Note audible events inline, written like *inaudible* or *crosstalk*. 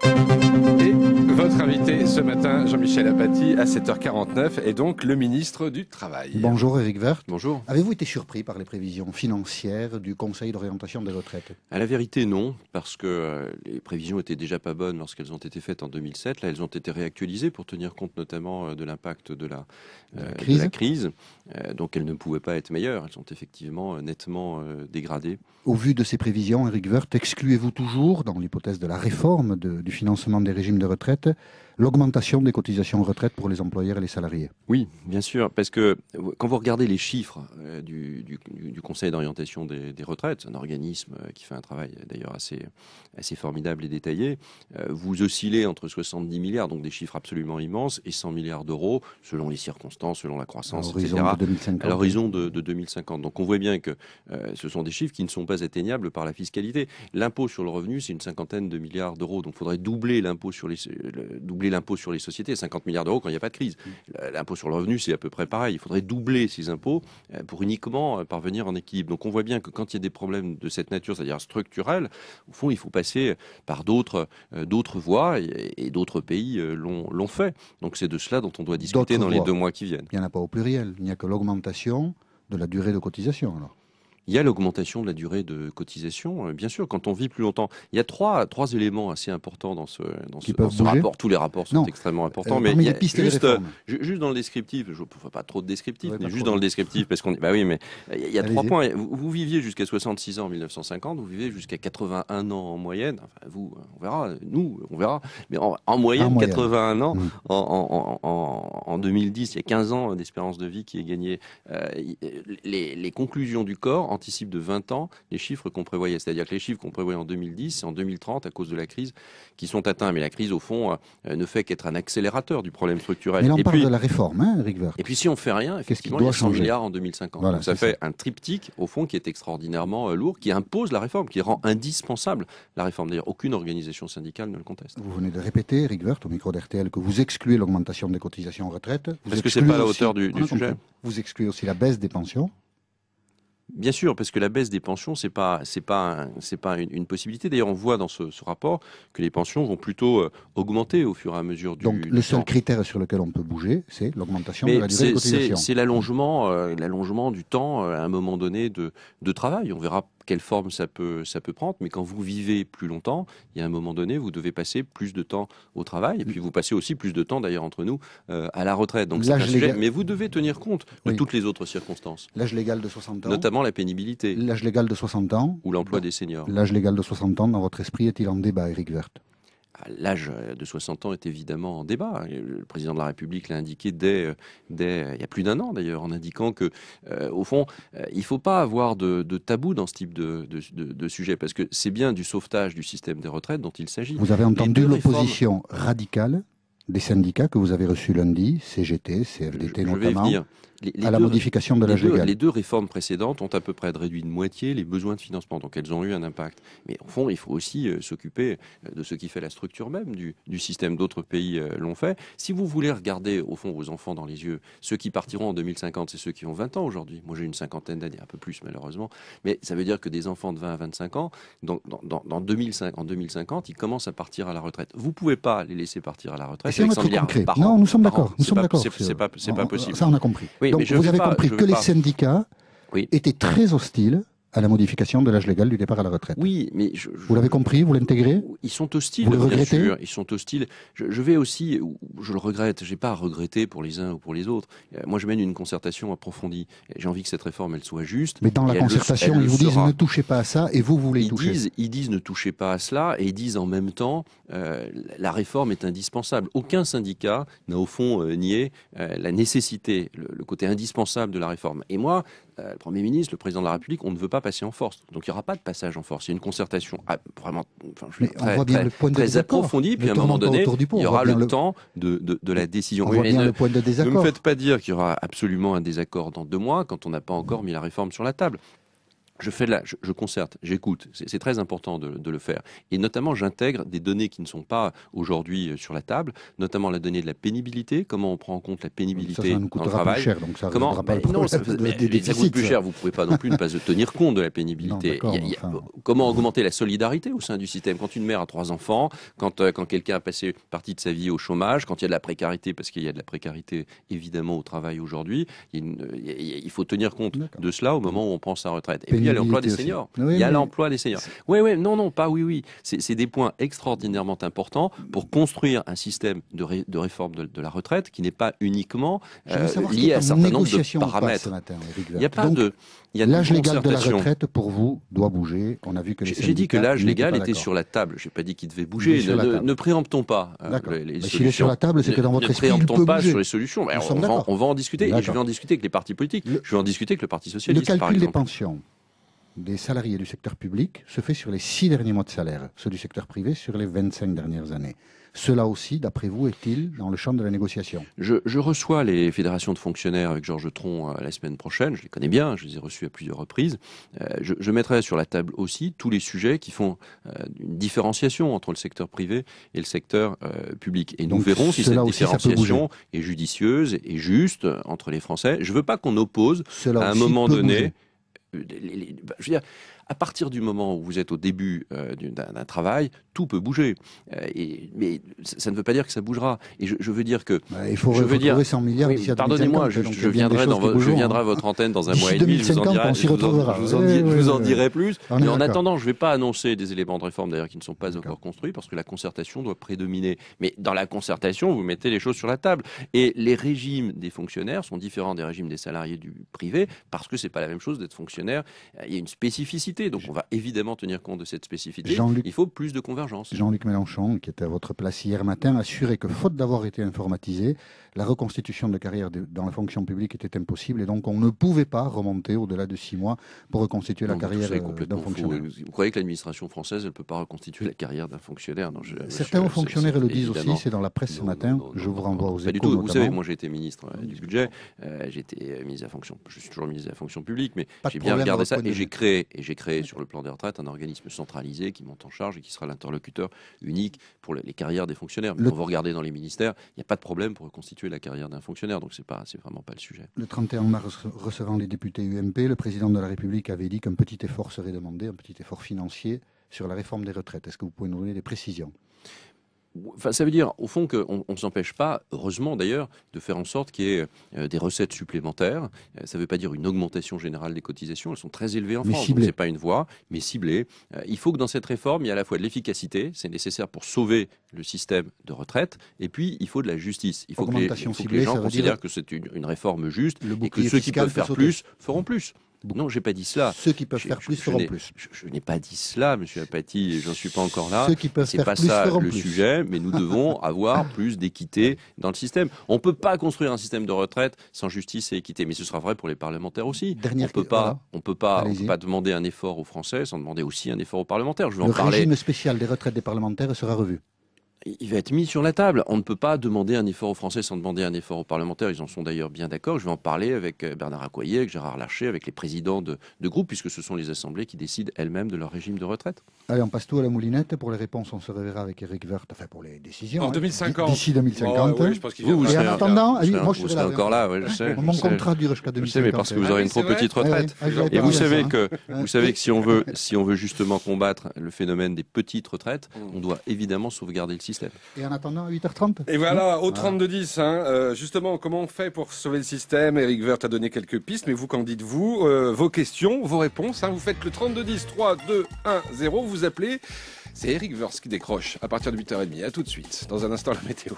thank you Notre invité ce matin, Jean-Michel Apathy, à 7h49, est donc le ministre du Travail. Bonjour Eric Vert. Bonjour. Avez-vous été surpris par les prévisions financières du Conseil d'orientation des retraites À la vérité, non, parce que euh, les prévisions étaient déjà pas bonnes lorsqu'elles ont été faites en 2007. Là, elles ont été réactualisées pour tenir compte notamment euh, de l'impact de la, euh, crise. donc elles ne pouvaient pas être meilleures. Elles sont effectivement nettement dégradées. Au vu de ces prévisions, Eric Vert, excluez-vous toujours, dans l'hypothèse de la réforme du financement des régimes de retraite, l'augmentation des cotisations retraite pour les employeurs et les salariés. Oui, bien sûr, parce que quand vous regardez les chiffres euh, du, Conseil d'orientation des, retraites, un organisme euh, qui fait un travail euh, d'ailleurs assez, assez formidable et détaillé, vous oscillez entre 70 milliards, donc des chiffres absolument immenses, et 100 milliards d'euros, selon les circonstances, selon la croissance, etc. De 2050. À l'horizon de, 2050. Donc on voit bien que ce sont des chiffres qui ne sont pas atteignables par la fiscalité. L'impôt sur le revenu, c'est une cinquantaine de milliards d'euros, donc il faudrait doubler l'impôt sur les, doubler l'impôt sur les sociétés, 50 milliards d'euros quand il n'y a pas de crise. L'impôt sur le revenu, c'est à peu près pareil. Il faudrait doubler ces impôts euh, pour uniquement euh, parvenir en équilibre. Donc on voit bien que quand il y a des problèmes de cette nature, c'est-à-dire structurels, au fond, il faut passer par d'autres euh, voies et, d'autres pays l'ont fait. Donc c'est de cela dont on doit discuter dans les deux mois qui viennent. Il n'y en a pas au pluriel. Il n'y a que l'augmentation de la durée de cotisation. Alors il y a l'augmentation de la durée de cotisation. Euh, bien sûr, quand on vit plus longtemps, il y a trois, trois éléments assez importants dans ce, dans ce, rapport. Tous les rapports sont extrêmement importants, euh, mais, il y a juste, euh, juste dans le descriptif, je ne pas trop de descriptif, mais juste dans le descriptif, parce qu'on bah oui, mais il y a trois points. Vous, viviez jusqu'à 66 ans en 1950, vous vivez jusqu'à 81 ans en moyenne. Enfin, vous, on verra, nous, on verra, mais en, moyenne, 81 ans mm. en, en, 2010, il y a 15 ans d'espérance de vie qui est gagnée. les, les conclusions du corps en anticipe de 20 ans les chiffres qu'on prévoyait. C'est-à-dire que les chiffres qu'on prévoyait en 2010 et en 2030 à cause de la crise qui sont atteints. Mais la crise, au fond, euh, ne fait qu'être un accélérateur du problème structurel. Mais on parle de la réforme, hein, Eric Et puis si on fait rien, effectivement, il y a 100 milliards en 2050. Donc ça fait un triptyque, au fond, qui est extraordinairement euh, lourd, qui impose la réforme, qui rend indispensable la réforme. D'ailleurs, aucune organisation syndicale ne le conteste. Vous venez de répéter, Eric Vert, au micro d'RTL, que vous excluez l'augmentation des cotisations retraite. Parce que c'est pas à la hauteur du sujet. Vous excluez aussi la baisse des pensions. Bien sûr, parce que la baisse des pensions, c'est pas, c'est pas, c'est pas une, possibilité. D'ailleurs, on voit dans ce, rapport que les pensions vont plutôt euh, augmenter au fur et à mesure du. Donc, le seul critère sur lequel on peut bouger, c'est l'augmentation de la durée de cotisation. C'est l'allongement, euh, l'allongement du temps euh, à un moment donné de, de travail. On verra quelle forme ça peut, ça peut prendre. Mais quand vous vivez plus longtemps, il y a un moment donné, vous devez passer plus de temps au travail. Et puis mm. vous passez aussi plus de temps, d'ailleurs, entre nous, euh, à la retraite. Donc c'est Mais vous devez tenir compte de toutes les autres circonstances. L'âge légal de 60 ans. Notamment la pénibilité. L'âge légal de 60 ans. Ou l'emploi des seniors. L'âge légal de 60 ans, dans votre esprit, est-il en débat, Eric Verte l'âge euh, de 60 ans est évidemment en débat. Le président de la République l'a indiqué dès, euh, dès, euh, il y a plus d'un an d'ailleurs, en indiquant que, au fond, il ne faut pas avoir de, tabou dans ce type de, de, sujet, parce que c'est bien du sauvetage du système des retraites dont il s'agit. Vous avez entendu l'opposition radicale des syndicats que vous avez reçus lundi, CGT, CFDT je, notamment les, à deux, la modification de la légal. Les deux réformes précédentes ont à peu près réduit de moitié les besoins de financement, donc elles ont eu un impact. Mais au fond, il faut aussi euh, s'occuper euh, de ce qui fait la structure même du, système. D'autres pays euh, l'ont fait. Si vous voulez regarder, au fond, vos enfants dans les yeux, ceux qui partiront en 2050, c'est ceux qui ont 20 ans aujourd'hui. Moi, j'ai une cinquantaine d'années, un peu plus malheureusement. Mais ça veut dire que des enfants de 20 à 25 ans, dans, dans, en 2050, ils commencent à partir à la retraite. Vous pouvez pas les laisser partir à la retraite. C'est Non, nous sommes d'accord. Nous sommes d'accord. C'est pas, pas, possible. Ça, on a compris. Oui, donc vous avez compris que les syndicats étaient très hostiles à la modification de l'âge légal du départ à la retraite. Oui, mais vous l'avez compris, vous l'intégrez. Ils sont hostiles, Ils sont hostiles. Je, vais aussi, je le regrette. J'ai pas à regretter pour les uns ou pour les autres. Euh, moi, je mène une concertation approfondie. J'ai envie que cette réforme, elle soit juste. Mais dans la concertation, ils vous disent ne touchez pas à ça, et vous voulez ils toucher. Disent, ils disent ne touchez pas à cela, et ils disent en même temps euh, la réforme est indispensable. Aucun syndicat n'a au fond euh, nié la nécessité, le côté indispensable de la réforme. Et moi, euh, le Premier ministre, le Président de la République, on ne veut pas passer en force. Donc il n'y aura pas de passage en force. Il y a une concertation ah, vraiment très, approfondie, puis à un moment donné, il y aura le, temps de, la décision. ne, Ne me faites pas dire qu'il y aura absolument un désaccord dans deux mois quand on n'a pas encore mis la réforme sur la table je fais de je, je, concerte, j'écoute. C'est très important de, le faire. Et notamment, j'intègre des données qui ne sont pas aujourd'hui euh, sur la table, notamment la donnée de la pénibilité. Comment on prend en compte la pénibilité ça, ça dans travail cher, donc ça Comment non, ça, mais, coûte plus cher. Vous ne pouvez pas non plus ne pas tenir compte de la pénibilité. comment augmenter la solidarité au sein du système Quand une mère a trois enfants, quand euh, quand quelqu'un a passé partie de sa vie au chômage, quand il y a de la précarité, parce qu'il y a de la précarité évidemment au travail aujourd'hui, il, euh, il, faut tenir compte de cela au moment où on prend sa retraite. Et des seniors. il y a l'emploi des seniors. Oui, oui, non, non, pas oui, oui. C'est des points extraordinairement importants pour construire un système de, réforme de, la retraite qui n'est pas uniquement euh, lié à un certain nombre de paramètres. il n'y a pas de. L'âge légal de la retraite, pour vous, doit bouger. On a vu que J'ai dit que l'âge légal était sur la table. Je n'ai pas dit qu'il devait bouger. Ne, ne, préemptons pas hein, les, mais S'il est sur la table, c'est que dans votre esprit, Ne il peut pas bouger. sur les solutions. On ben, va, on, va, en discuter. je vais en discuter avec les partis politiques. je vais en discuter avec le Parti socialiste. Le calcul par des pensions des salariés du secteur public se fait sur les six derniers mois de salaire, ceux du secteur privé sur les 25 dernières années. Cela aussi, d'après vous, est-il dans le champ de la négociation je, reçois les fédérations de fonctionnaires avec Georges Tron euh, la semaine prochaine. Je les connais bien, je les ai reçus à plusieurs reprises. Euh, je, mettrai sur la table aussi tous les sujets qui font euh, une différenciation entre le secteur privé et le secteur public. Et nous verrons si cette différenciation est judicieuse et juste entre les Français. Je ne veux pas qu'on oppose à un moment donné. Euh, bah, je veux dire, à partir du moment où vous êtes au début euh, d'un travail, tout peut bouger. Euh, et, mais ça ne veut pas dire que ça bougera. Et je, veux dire que bah, il faut, je veux dire, 100 milliards. Oui, Pardonnez-moi, je, viendrai dans je viendrai à votre antenne dans un mois et demi. Je vous en dirai, plus. Mais en attendant, je ne vais pas annoncer des éléments de réforme d'ailleurs qui ne sont pas encore construits parce que la concertation doit prédominer. Mais dans la concertation, vous mettez les choses sur la table. Et les régimes des fonctionnaires sont différents des régimes des salariés du privé parce que c'est pas la même chose d'être fonctionnaire. Il y a une spécificité donc on va évidemment tenir compte de cette spécificité. Il faut plus de convergence. Jean-Luc Mélenchon, qui était à votre place hier matin, assurait que faute d'avoir été informatisé, la reconstitution de carrière dans la fonction publique était impossible et donc on ne pouvait pas remonter au-delà de six mois pour reconstituer la carrière euh, d'un fonctionnaire. Vous croyez que l'administration française ne peut pas reconstituer la carrière d'un fonctionnaire Certains fonctionnaires le disent aussi, c'est dans la presse ce matin. je vous renvoie aux échos. du tout. Vous savez, moi j'ai été ministre euh, du budget, euh, j'ai j'étais mise à fonction, je suis toujours mise à fonction publique, mais j'ai bien regardé ça et j'ai créé, et j'ai créé sur le plan des retraites un organisme centralisé qui monte en charge et qui sera l'interlocuteur unique pour les carrières des fonctionnaires. Mais quand vous regardez dans les ministères, il n'y a pas de problème pour reconstituer la carrière d'un fonctionnaire, donc ce n'est vraiment pas le sujet. Le 31 mars, recevant les députés UMP, le président de la République avait dit qu'un petit effort serait demandé, un petit effort financier sur la réforme des retraites. Est-ce que vous pouvez nous donner des précisions ça veut dire, au fond, qu'on ne s'empêche pas, heureusement d'ailleurs, de faire en sorte qu'il y ait euh, des recettes supplémentaires. Euh, ça ne veut pas dire une augmentation générale des cotisations. Elles sont très élevées en France. Ce n'est pas une voie, mais ciblée. Euh, il faut que dans cette réforme, il y ait à la fois de l'efficacité, c'est nécessaire pour sauver le système de retraite, et puis il faut de la justice. Il faut, que les, gens considèrent que c'est une, réforme juste et que ceux qui peuvent faire plus feront plus. Non, j'ai pas dit cela. Ceux qui peuvent faire plus feront plus. Je, n'ai pas dit cela, Monsieur Apathy, et j'en suis pas encore là. Ceux qui pas ça le sujet, mais nous devons *laughs* avoir plus d'équité dans le système. On ne peut pas construire un système de retraite sans justice et équité, mais ce sera vrai pour les parlementaires aussi. on peut pas, on peut pas, pas demander un effort aux Français sans demander aussi un effort aux parlementaires. Je en Le régime spécial des retraites des parlementaires sera revu il va être mis sur la table. On ne peut pas demander un effort aux Français sans demander un effort aux parlementaires. Ils en sont d'ailleurs bien d'accord. Je vais en parler avec euh, Bernard Accoyer, avec Gérard Larcher, avec les présidents de, groupes, puisque ce sont les assemblées qui décident elles-mêmes de leur régime de retraite. Allez, on passe tout à la moulinette. Pour les réponses, on se reverra avec Eric Vert, enfin pour les décisions. En 2050. Hein. D'ici 2050. oui, je pense vous, vous, Et en attendant, moi je, encore là. je sais, Mon contrat jusqu'à 2050. Je sais, mais parce que vous aurez une trop petite retraite. Et vous savez, que, vous savez que si on, veut, si on veut justement combattre le phénomène des petites retraites, on doit évidemment sauvegarder le système et en attendant, 8h30 Et voilà, au 32-10, hein, euh, justement, comment on fait pour sauver le système Eric Vert a donné quelques pistes, mais vous, qu'en dites-vous euh, Vos questions, vos réponses, hein, vous faites le 32-10, 3, 2, 1, 0, vous appelez. C'est Eric Vers qui décroche à partir de 8h30. À tout de suite, dans un instant, la météo.